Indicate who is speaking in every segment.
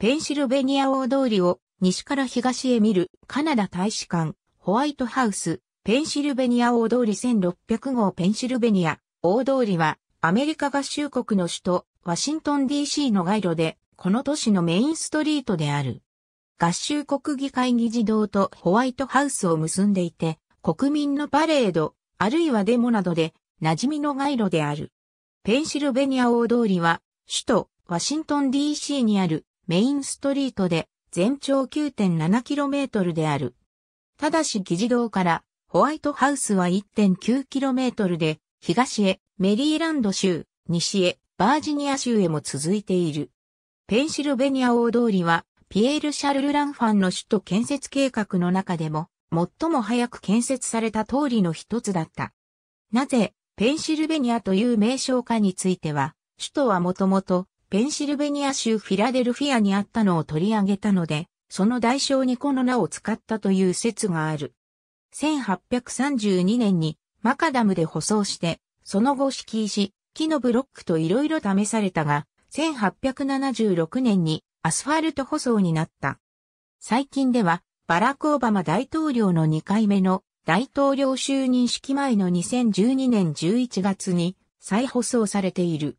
Speaker 1: ペンシルベニア大通りを西から東へ見るカナダ大使館、ホワイトハウス、ペンシルベニア大通り1600号ペンシルベニア大通りはアメリカ合衆国の首都ワシントン DC の街路でこの都市のメインストリートである。合衆国議会議事堂とホワイトハウスを結んでいて国民のパレードあるいはデモなどで馴染みの街路である。ペンシルベニア大通りは首都ワシントン DC にあるメインストリートで全長 9.7km である。ただし議事堂からホワイトハウスは 1.9km で東へメリーランド州、西へバージニア州へも続いている。ペンシルベニア大通りはピエール・シャルル・ランファンの首都建設計画の中でも最も早く建設された通りの一つだった。なぜペンシルベニアという名称かについては、首都はもともとペンシルベニア州フィラデルフィアにあったのを取り上げたので、その代償にこの名を使ったという説がある。1832年にマカダムで舗装して、その後敷石、木のブロックと色々試されたが、1876年にアスファルト舗装になった。最近では、バラク・オバマ大統領の2回目の大統領就任式前の2012年11月に再舗装されている。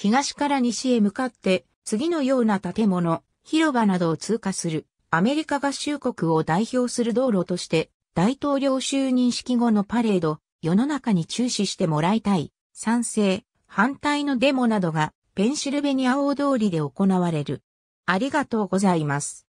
Speaker 1: 東から西へ向かって、次のような建物、広場などを通過する、アメリカ合衆国を代表する道路として、大統領就任式後のパレード、世の中に注視してもらいたい、賛成、反対のデモなどが、ペンシルベニア大通りで行われる。ありがとうございます。